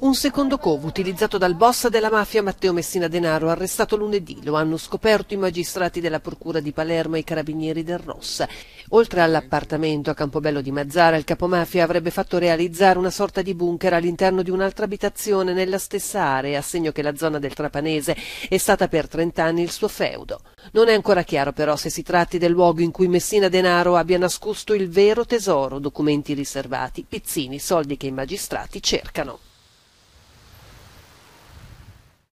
Un secondo covo utilizzato dal boss della mafia Matteo Messina Denaro, arrestato lunedì, lo hanno scoperto i magistrati della Procura di Palermo e i carabinieri del Rossa. Oltre all'appartamento a Campobello di Mazzara, il capomafia avrebbe fatto realizzare una sorta di bunker all'interno di un'altra abitazione nella stessa area, a segno che la zona del Trapanese è stata per trent'anni il suo feudo. Non è ancora chiaro però se si tratti del luogo in cui Messina Denaro abbia nascosto il vero tesoro, documenti riservati, pizzini, soldi che i magistrati cercano.